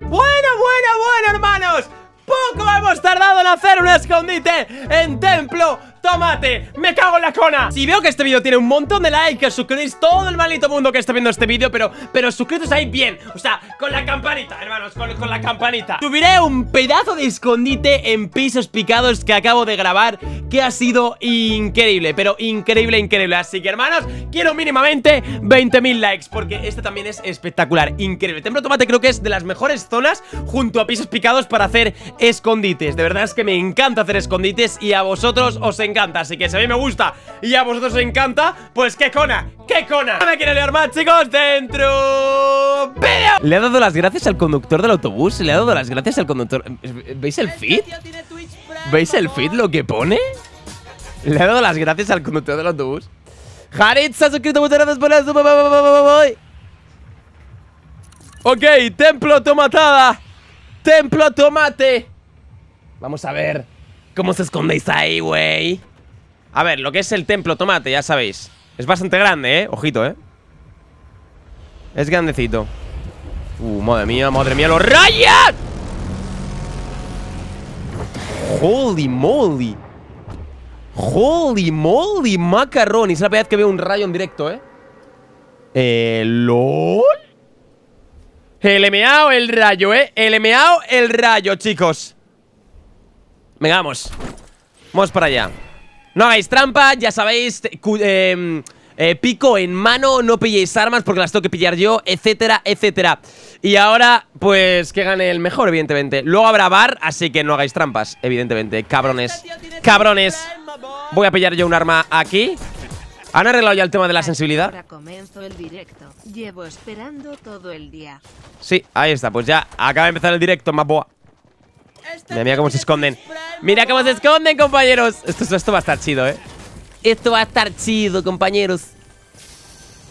Bueno, bueno, bueno, hermanos. Poco hemos tardado en hacer un escondite en templo Tomate, ¡Me cago en la cona! Si veo que este vídeo tiene un montón de likes, os suscribís todo el maldito mundo que está viendo este vídeo, pero, pero suscritos ahí bien. O sea, con la campanita, hermanos, con, la campanita. Subiré un pedazo de escondite en pisos picados que acabo de grabar, que ha sido increíble, pero increíble, increíble. Así que, hermanos, quiero mínimamente 20.000 likes, porque este también es espectacular, increíble. Templo Tomate creo que es de las mejores zonas junto a pisos picados para hacer escondites. De verdad es que me encanta hacer escondites y a vosotros os encanta encanta Así que si a mí me gusta y a vosotros os encanta Pues qué cona, qué cona No me quiero liar más chicos, dentro Le ha dado las gracias al conductor del autobús Le ha dado las gracias al conductor ¿Veis el feed? ¿Veis el feed lo que pone? Le ha dado las gracias al conductor del autobús Harit ha suscrito, muchas gracias por eso Ok, templo tomatada Templo tomate Vamos a ver ¿Cómo os escondéis ahí, güey? A ver, lo que es el templo tomate, ya sabéis Es bastante grande, ¿eh? Ojito, ¿eh? Es grandecito Uh, madre mía, madre mía, los rayos! Holy moly Holy moly, macarrón Es la primera vez que veo un rayo en directo, ¿eh? Eh, LOL El el rayo, ¿eh? El el rayo, chicos Venga, vamos Vamos para allá No hagáis trampa, ya sabéis em, eh, Pico en mano, no pilléis armas porque las tengo que pillar yo Etcétera, etcétera Y ahora, pues que gane el mejor, evidentemente Luego habrá bar, así que no hagáis trampas Evidentemente, cabrones este Cabrones Voy a pillar yo un arma aquí ¿Han arreglado ya el tema de la sensibilidad? Llevo esperando todo el día. Sí, ahí está. Pues ya acaba de empezar el directo, Mapoa. Mira, mira cómo se esconden. Mira cómo se esconden, compañeros. Esto, esto va a estar chido, ¿eh? Esto va a estar chido, compañeros.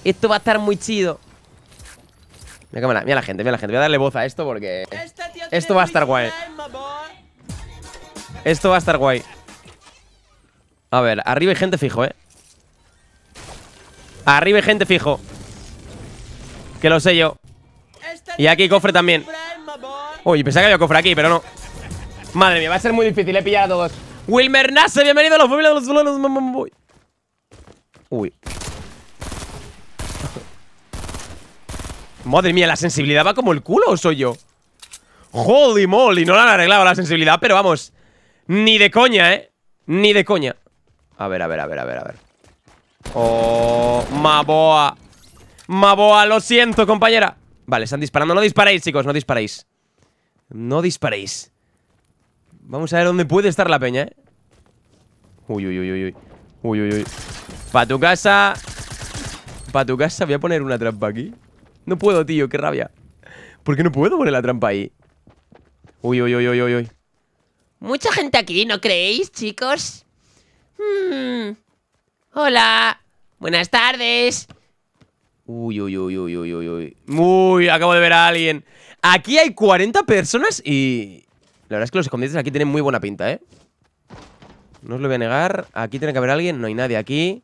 Esto va a estar muy chido. Mira, cámara. mira la gente, mira la gente. Voy a darle voz a esto porque... Este esto va a estar guay. Esto va a estar guay. A ver, arriba hay gente fijo, ¿eh? Arriba hay gente fijo. Que lo sé yo. Este y aquí cofre también. Uy, pensaba que había cofre aquí, pero no. Madre mía, va a ser muy difícil, he eh, pillado a todos Wilmer Nasse, bienvenido a la familia de los Uy Madre mía, la sensibilidad va como el culo soy yo Holy moly, no la han arreglado la sensibilidad Pero vamos, ni de coña, eh Ni de coña A ver, a ver, a ver, a ver, a ver Oh, Maboa Maboa, lo siento, compañera Vale, están disparando, no disparéis, chicos, no disparéis No disparéis Vamos a ver dónde puede estar la peña, ¿eh? Uy, uy, uy, uy, uy. Uy, uy, uy. Pa' tu casa. Pa' tu casa. Voy a poner una trampa aquí. No puedo, tío. Qué rabia. ¿Por qué no puedo poner la trampa ahí? Uy, uy, uy, uy, uy, uy. Mucha gente aquí, ¿no creéis, chicos? Hmm. Hola. Buenas tardes. Uy, uy, uy, uy, uy, uy, uy. Uy, acabo de ver a alguien. Aquí hay 40 personas y... La verdad es que los escondites aquí tienen muy buena pinta, ¿eh? No os lo voy a negar. Aquí tiene que haber alguien. No hay nadie aquí.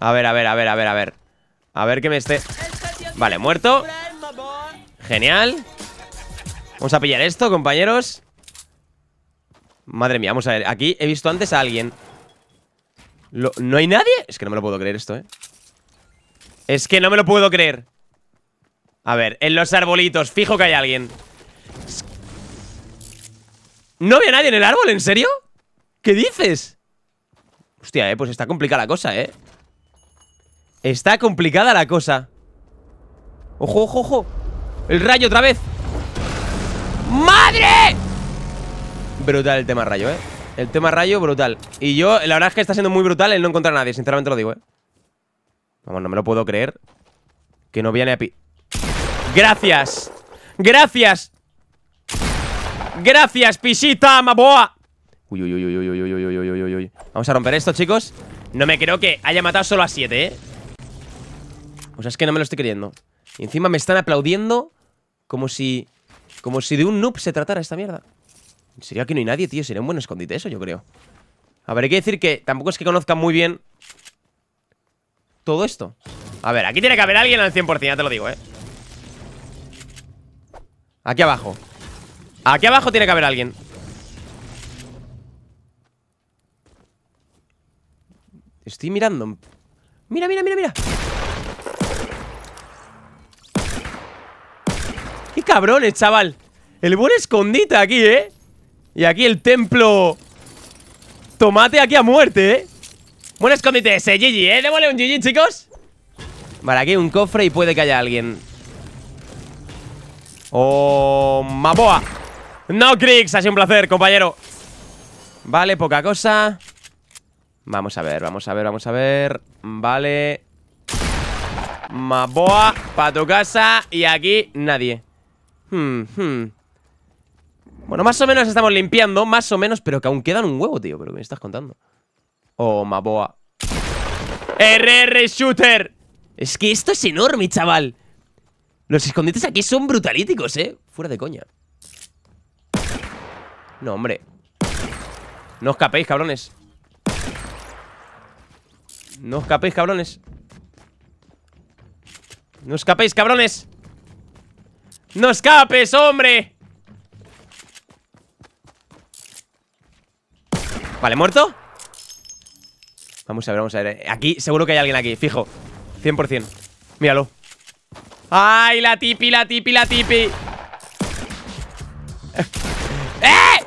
A ver, a ver, a ver, a ver, a ver. A ver que me esté... Vale, muerto. Genial. Vamos a pillar esto, compañeros. Madre mía, vamos a ver. Aquí he visto antes a alguien. ¿No hay nadie? Es que no me lo puedo creer esto, ¿eh? Es que no me lo puedo creer. A ver, en los arbolitos. Fijo que hay alguien. ¿No había nadie en el árbol? ¿En serio? ¿Qué dices? Hostia, eh, pues está complicada la cosa, eh Está complicada la cosa Ojo, ojo, ojo El rayo otra vez ¡Madre! Brutal el tema rayo, eh El tema rayo, brutal Y yo, la verdad es que está siendo muy brutal el no encontrar a nadie Sinceramente lo digo, eh Vamos, no me lo puedo creer Que no viene a pi... ¡Gracias! ¡Gracias! Gracias, pisita, maboa. Uy, uy, uy, uy, uy, uy, uy, uy, uy, uy. Vamos a romper esto, chicos. No me creo que haya matado solo a siete, ¿eh? O sea, es que no me lo estoy creyendo. Y encima me están aplaudiendo como si... Como si de un noob se tratara esta mierda. Sería que no hay nadie, tío. Sería un buen escondite eso, yo creo. A ver, hay que decir que tampoco es que conozca muy bien todo esto. A ver, aquí tiene que haber alguien al 100%, ya te lo digo, ¿eh? Aquí abajo. Aquí abajo tiene que haber alguien Estoy mirando Mira, mira, mira, mira Qué cabrones, chaval El buen escondite aquí, eh Y aquí el templo Tomate aquí a muerte, eh Buen escondite ese, GG, eh Démosle un GG, chicos Vale, aquí hay un cofre y puede que haya alguien Oh, Maboa no, Krix, ha sido un placer, compañero Vale, poca cosa Vamos a ver, vamos a ver, vamos a ver Vale Maboa, pa' tu casa Y aquí nadie hmm, hmm. Bueno, más o menos estamos limpiando Más o menos, pero que aún quedan un huevo, tío Pero que me estás contando Oh, Maboa RR Shooter Es que esto es enorme, chaval Los escondites aquí son brutalíticos, eh Fuera de coña no, hombre No escapéis, cabrones No escapéis, cabrones No escapéis, cabrones ¡No escapes, hombre! Vale, ¿muerto? Vamos a ver, vamos a ver Aquí, seguro que hay alguien aquí, fijo 100% Míralo ¡Ay, la tipi, la tipi, la tipi! ¡Eh!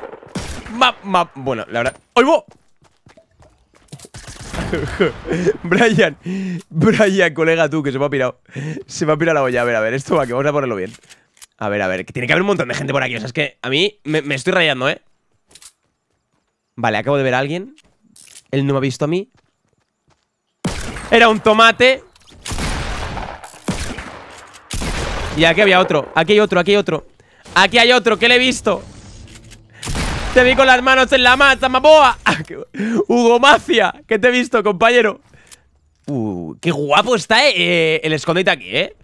Bueno, la verdad... ¡Oigo! Brian, Brian, colega tú, que se me ha pirado. Se me ha pirado la olla. A ver, a ver, esto va, que vamos a ponerlo bien. A ver, a ver, que tiene que haber un montón de gente por aquí. O sea, es que a mí me, estoy rayando, ¿eh? Vale, acabo de ver a alguien. Él no me ha visto a mí. Era un tomate. Y aquí había otro. Aquí hay otro, aquí hay otro. Aquí hay otro, que le he visto. Te vi con las manos en la mata, mapoa. Hugo Mafia, ¿Qué te he visto, compañero. Uh, qué guapo está eh, eh, el escondite aquí, ¿eh?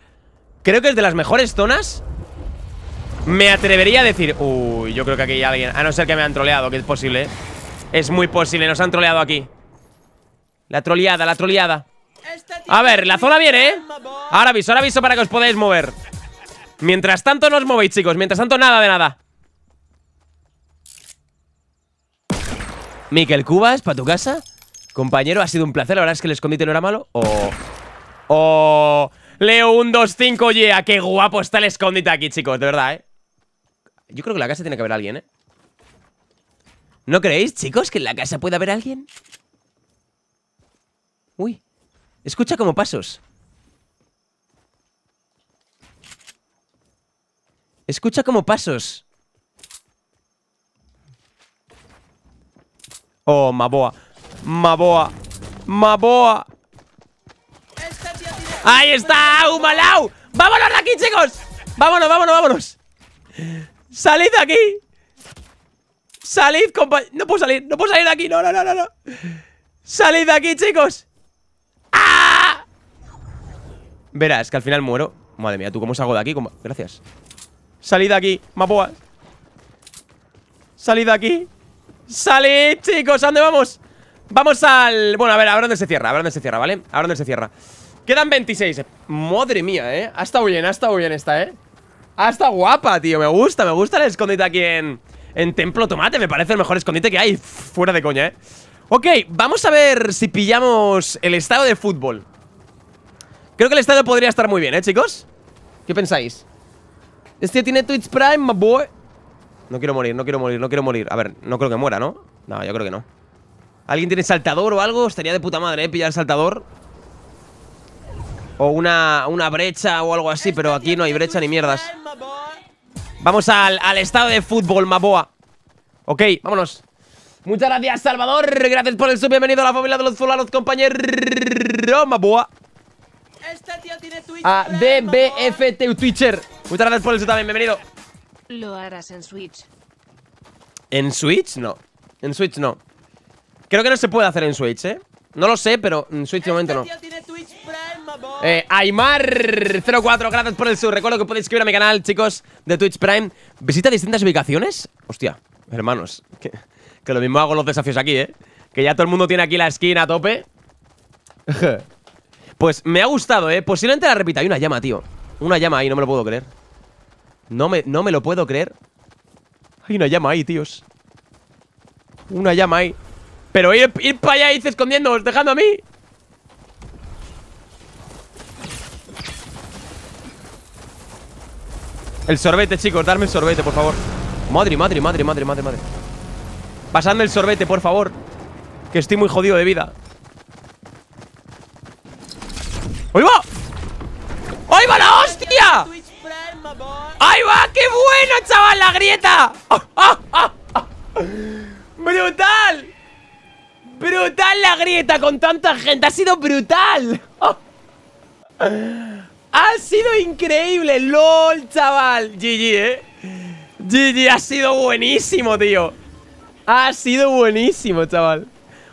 Creo que es de las mejores zonas. Me atrevería a decir... Uy, yo creo que aquí hay alguien. A no ser que me han troleado, que es posible. Eh. Es muy posible, nos han troleado aquí. La troleada, la troleada. A ver, la zona viene, ¿eh? Ahora aviso, ahora aviso para que os podáis mover. Mientras tanto no os movéis, chicos. Mientras tanto, nada de nada. Miquel Cubas, para tu casa. Compañero, ha sido un placer. La verdad es que el escondite no era malo. O. Oh. O. Oh. Leo 125, yeah. Qué guapo está el escondite aquí, chicos. De verdad, eh. Yo creo que en la casa tiene que haber alguien, eh. ¿No creéis, chicos, que en la casa puede haber alguien? Uy. Escucha como pasos. Escucha como pasos. Oh, Maboa. Maboa. Maboa. ¡Ahí está! Humalao, ¡Vámonos de aquí, chicos! ¡Vámonos, vámonos, vámonos! ¡Salid de aquí! ¡Salid, compañero! ¡No puedo salir! ¡No puedo salir de aquí! ¡No, no, no, no! no. salid de aquí, chicos! ¡Ah! Verás, que al final muero. Madre mía, ¿tú cómo salgo de aquí? Gracias. ¡Salid de aquí, Mapoa! ¡Salid de aquí! Salid, chicos, ¿a dónde vamos? Vamos al... Bueno, a ver, ahora dónde se cierra, a ver dónde se cierra, ¿vale? Ahora ver dónde se cierra Quedan 26 Madre mía, ¿eh? Ha estado bien, ha estado bien esta, ¿eh? Ha estado guapa, tío Me gusta, me gusta el escondite aquí en... Templo Tomate Me parece el mejor escondite que hay Fuera de coña, ¿eh? Ok, vamos a ver si pillamos el estado de fútbol Creo que el estado podría estar muy bien, ¿eh, chicos? ¿Qué pensáis? Este tiene Twitch Prime, my boy no quiero morir, no quiero morir, no quiero morir. A ver, no creo que muera, ¿no? No, yo creo que no. ¿Alguien tiene saltador o algo? Estaría de puta madre, ¿eh? Pillar saltador. O una, una brecha o algo así, pero aquí no hay brecha ni mierdas. Vamos al, estado de fútbol, Maboa. Ok, vámonos. Muchas gracias, Salvador. Gracias por el sub. Bienvenido a la familia de los fulanos, compañero. Maboa. Este tío tiene Twitch. A DBFT Muchas gracias por el sub también. Bienvenido. Lo harás en Switch. ¿En Switch? No. En Switch no. Creo que no se puede hacer en Switch, ¿eh? No lo sé, pero en Switch de este momento no. Eh, Aymar04, gracias por el sub. Recuerdo que podéis escribir a mi canal, chicos, de Twitch Prime. ¿Visita distintas ubicaciones? Hostia, hermanos. Que, lo mismo hago los desafíos aquí, ¿eh? Que ya todo el mundo tiene aquí la esquina a tope. pues me ha gustado, ¿eh? Posiblemente la repita. Hay una llama, tío. Una llama ahí, no me lo puedo creer. No me, lo puedo creer. Hay una llama ahí, tíos. Una llama ahí. Pero ir, ir para allá y irse dejando a mí. El sorbete, chicos, darme el sorbete, por favor Madre, madre, madre, madre, madre, madre Pasadme el sorbete, por favor Que estoy muy jodido de vida ¡Ahí va! ¡Ahí va la hostia! ¡Ahí va! ¡Qué bueno, chaval! ¡La grieta! ¡Oh, brutal ¡Brutal la grieta con tanta gente! ¡Ha sido brutal! ¡Ha sido increíble! ¡Lol, chaval! GG, ¿eh? GG, ha sido buenísimo, tío Ha sido buenísimo, chaval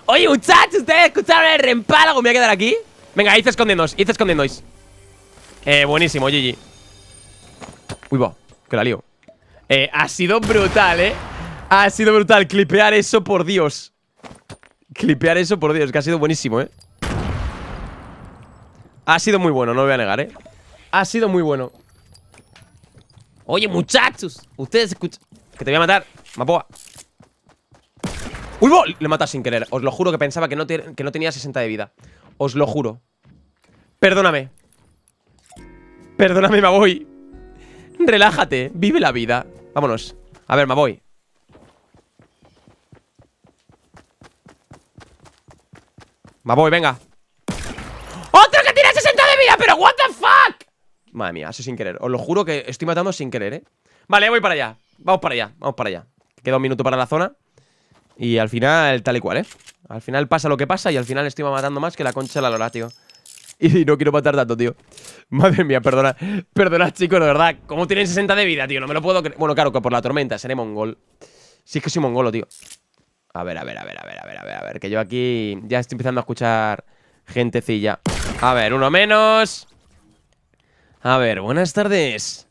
Oye, muchachos, ¿ustedes escucharon el rempalo? Me voy a quedar aquí Venga, id escondiéndonos, id escondiéndonos Eh, buenísimo, GG Uy, va, que la lío eh, Ha sido brutal, eh Ha sido brutal, clipear eso, por Dios Clipear eso, por Dios Que ha sido buenísimo, eh Ha sido muy bueno, no lo voy a negar, eh Ha sido muy bueno Oye, muchachos Ustedes escuchan Que te voy a matar, Mapoa ¡Uy, va, Le mataste sin querer Os lo juro que pensaba que no, que no tenía 60 de vida Os lo juro Perdóname Perdóname, me voy Relájate, vive la vida Vámonos A ver, me voy Me voy, venga ¡Otro que tiene 60 de vida! ¡Pero what the fuck! Madre mía, eso sin querer Os lo juro que estoy matando sin querer, ¿eh? Vale, voy para allá Vamos para allá, vamos para allá Queda un minuto para la zona Y al final, tal y cual, ¿eh? Al final pasa lo que pasa Y al final estoy matando más que la concha de la lora, tío Y no quiero matar tanto, tío Madre mía, perdona perdona chicos, la verdad ¿Cómo tienen 60 de vida, tío? No me lo puedo creer Bueno, claro, que por la tormenta seré mongol Si es que soy mongolo, tío A ver, a ver, a ver, a ver, a ver, a ver, a ver Que yo aquí ya estoy empezando a escuchar gentecilla A ver, uno menos A ver, buenas tardes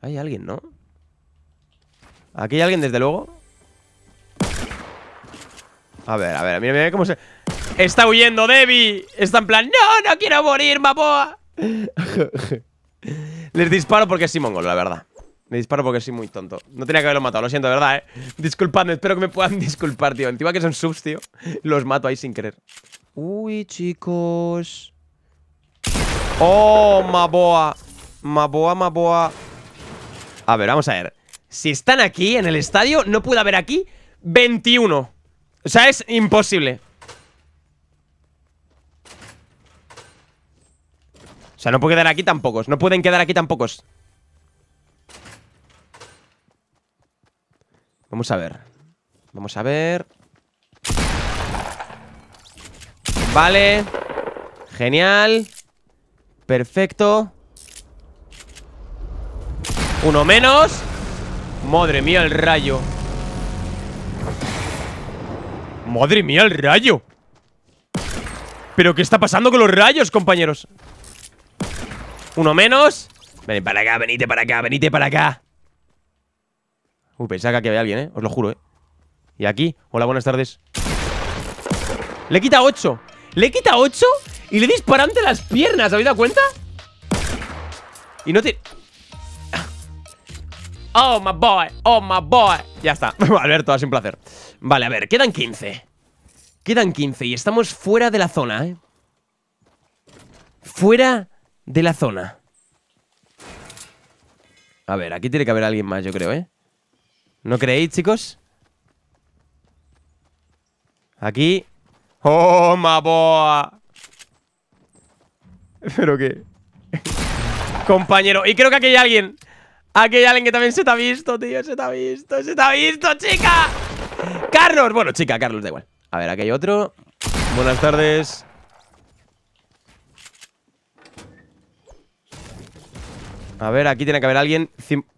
Hay alguien, ¿no? Aquí hay alguien, desde luego A ver, a ver, mira, mira cómo se... Está huyendo Debbie. Está en plan, no, no quiero morir, maboa! Les disparo porque soy mongol, la verdad. Me disparo porque soy muy tonto. No tenía que haberlo matado, lo siento, de verdad, eh. Disculpadme, espero que me puedan disculpar, tío. Encima que son subs, tío. Los mato ahí sin querer. Uy, chicos. Oh, Maboa. Maboa, Maboa. A ver, vamos a ver. Si están aquí, en el estadio, no puede haber aquí 21. O sea, es imposible. O sea, no pueden quedar aquí tampoco. No pueden quedar aquí tampoco. Vamos a ver. Vamos a ver. Vale. Genial. Perfecto. Uno menos. Madre mía, el rayo. Madre mía, el rayo. ¿Pero qué está pasando con los rayos, compañeros? Uno menos. Venid para acá, venite para acá, venite para acá. Uy, pensaba que había alguien, ¿eh? Os lo juro, ¿eh? Y aquí. Hola, buenas tardes. Le quita 8. Le quita 8 y le dispara ante las piernas. ¿Habéis dado cuenta? Y no te... Oh, my boy. Oh, my boy. Ya está. Alberto, ha un placer. Vale, a ver. Quedan 15. Quedan 15 y estamos fuera de la zona, ¿eh? Fuera de la zona. A ver, aquí tiene que haber alguien más, yo creo, ¿eh? ¿No creéis, chicos? Aquí... ¡Oh, maboa! ¿Pero qué? Compañero, y creo que aquí hay alguien Aquí hay alguien que también se te ha visto, tío Se te ha visto, se te ha visto, chica Carlos, bueno, chica, Carlos, da igual A ver, aquí hay otro Buenas tardes A ver, aquí tiene que haber alguien.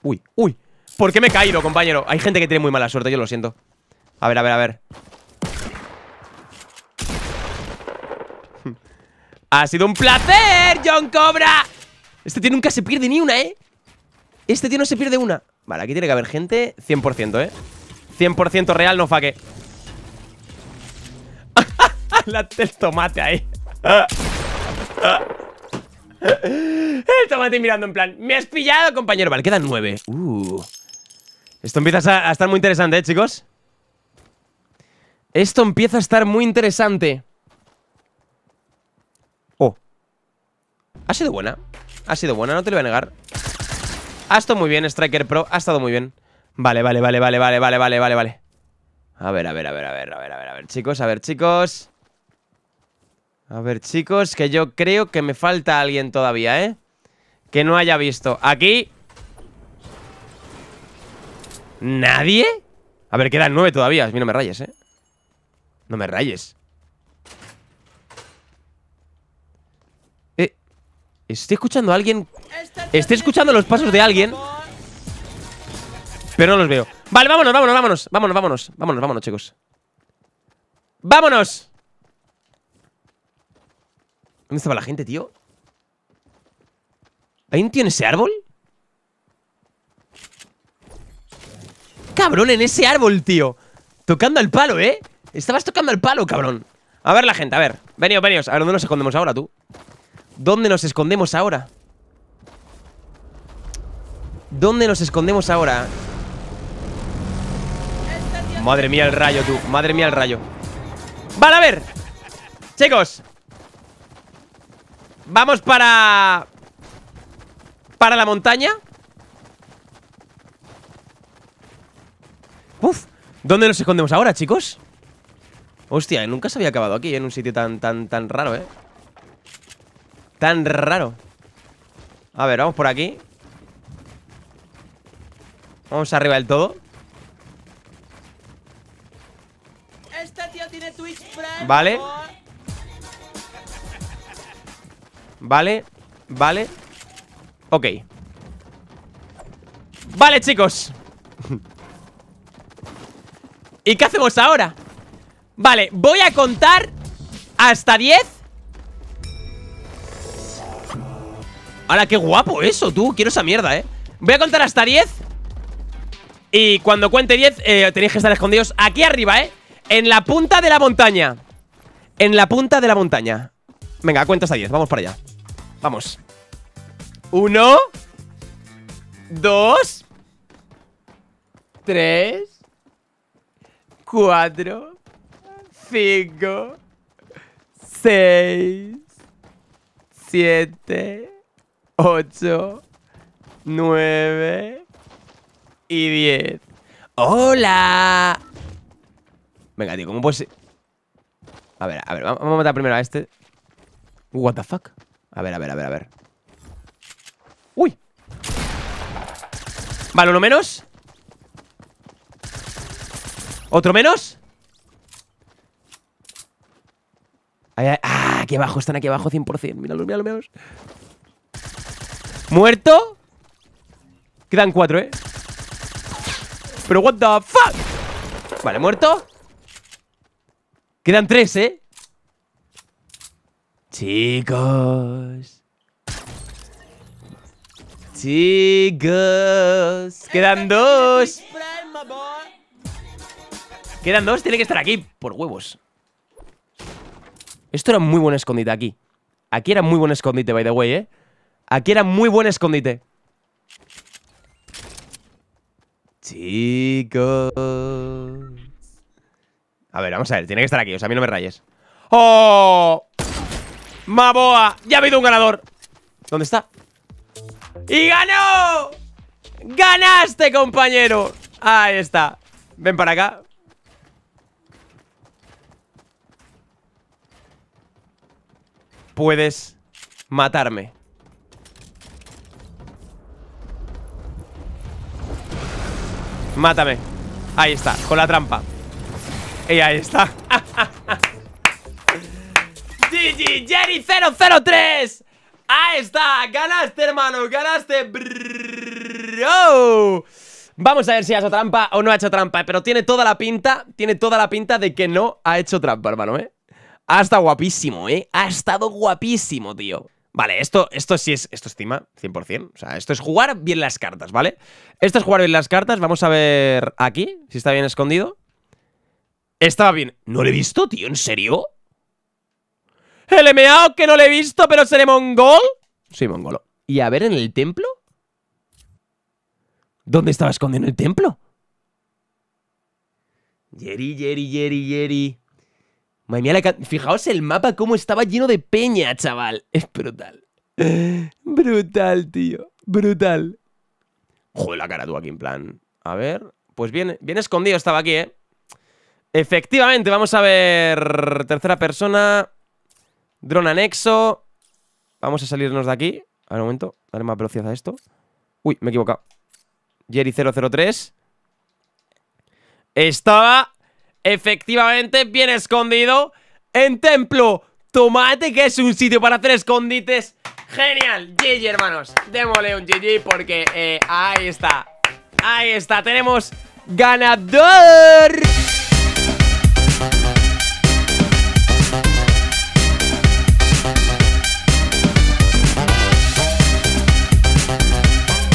Uy, uy. ¿Por qué me he caído, compañero? Hay gente que tiene muy mala suerte, yo lo siento. A ver, a ver, a ver. ha sido un placer, John Cobra. Este tío nunca se pierde ni una, ¿eh? Este tío no se pierde una. Vale, aquí tiene que haber gente 100%, ¿eh? 100% real, no faque. La del tomate ahí. El tomate mirando en plan, me has pillado, compañero. Vale, quedan nueve. Uh. Esto empieza a, estar muy interesante, ¿eh, chicos? Esto empieza a estar muy interesante. Oh. Ha sido buena. Ha sido buena, no te lo voy a negar. Ha estado muy bien, Striker Pro. Ha estado muy bien. Vale, vale, vale, vale, vale, vale, vale, vale, vale. A ver, a ver, a ver, a ver, a ver, a ver, a ver, chicos, a ver, chicos. A ver, chicos, que yo creo que me falta alguien todavía, ¿eh? Que no haya visto Aquí ¿Nadie? A ver, quedan nueve todavía A mí no me rayes, ¿eh? No me rayes Eh Estoy escuchando a alguien Estoy escuchando los pasos de alguien Pero no los veo Vale, vámonos, vámonos, vámonos Vámonos, vámonos Vámonos, vámonos, chicos ¡Vámonos! ¿Dónde estaba la gente, tío? ¿Hay un tío en ese árbol? Cabrón, en ese árbol, tío Tocando al palo, ¿eh? Estabas tocando al palo, cabrón A ver la gente, a ver Venidos, venidos A ver, ¿dónde nos escondemos ahora, tú? ¿Dónde nos escondemos ahora? ¿Dónde nos escondemos ahora? Madre mía el rayo, tú Madre mía el rayo Vale, a ver Chicos Vamos para... Para la montaña Uf, ¿dónde nos escondemos ahora, chicos? Hostia, eh, nunca se había acabado aquí, eh, en un sitio tan, tan, tan raro, ¿eh? Tan raro A ver, vamos por aquí Vamos arriba del todo este Vale Vale, vale Ok Vale, chicos ¿Y qué hacemos ahora? Vale, voy a contar hasta 10 Ahora, qué guapo eso, tú Quiero esa mierda, eh Voy a contar hasta 10 Y cuando cuente 10 eh, tenéis que estar escondidos aquí arriba, eh En la punta de la montaña En la punta de la montaña Venga, cuenta hasta 10, vamos para allá Vamos. Uno. Dos. Tres. Cuatro. Cinco. Seis. Siete. Ocho. Nueve. Y diez. ¡Hola! Venga, tío, ¿cómo puede ser? A ver, a ver, vamos a matar primero a este. What the fuck? A ver, a ver, a ver, a ver. ¡Uy! Vale, uno menos. ¿Otro menos? ¡Ah! Aquí abajo, están aquí abajo 100%. Míralos, míralos, menos. ¿Muerto? Quedan cuatro, ¿eh? Pero what the fuck Vale, muerto Quedan tres, ¿eh? Chicos. Chicos. Quedan dos. Quedan dos. Tiene que estar aquí. Por huevos. Esto era muy buen escondite aquí. Aquí era muy buen escondite, by the way, ¿eh? Aquí era muy buen escondite. Chicos. A ver, vamos a ver. Tiene que estar aquí. O sea, a mí no me rayes. ¡Oh! Maboa. Ya ha habido un ganador. ¿Dónde está? ¡Y ganó! ¡Ganaste, compañero! Ahí está. Ven para acá. Puedes matarme. Mátame. Ahí está, con la trampa. Y ahí está. GG, Jerry003 Ahí está, ganaste hermano, ganaste oh. Vamos a ver si ha hecho trampa o no ha hecho trampa eh, Pero tiene toda la pinta, tiene toda la pinta de que no ha hecho trampa hermano, eh Ha estado guapísimo, eh Ha estado guapísimo, tío Vale, esto, esto sí es, esto estima, 100%. O sea, esto es jugar bien las cartas, ¿vale? Esto es jugar bien las cartas. Vamos a ver aquí, si está bien escondido. Estaba bien. No lo he visto, tío, ¿en serio? El que no le he visto, pero seré mongol. Soy mongolo. ¿Y a ver en el templo? ¿Dónde estaba escondido en el templo? Jerry Jerry Jerry Jerry. Madre mía, la fijaos el mapa cómo estaba lleno de peña, chaval. Es brutal. Brutal, tío. Brutal. Joder, la cara tú aquí en plan. A ver. Pues bien, bien escondido estaba aquí, ¿eh? Efectivamente, vamos a ver... Tercera persona... Drone anexo. Vamos a salirnos de aquí. A un momento. Dale más velocidad a esto. Uy, me he equivocado. Jerry 003. Estaba efectivamente bien escondido en templo. Tomate, que es un sitio para hacer escondites. Genial, GG hermanos. Démosle un GG porque eh, ahí está. Ahí está, tenemos ganador.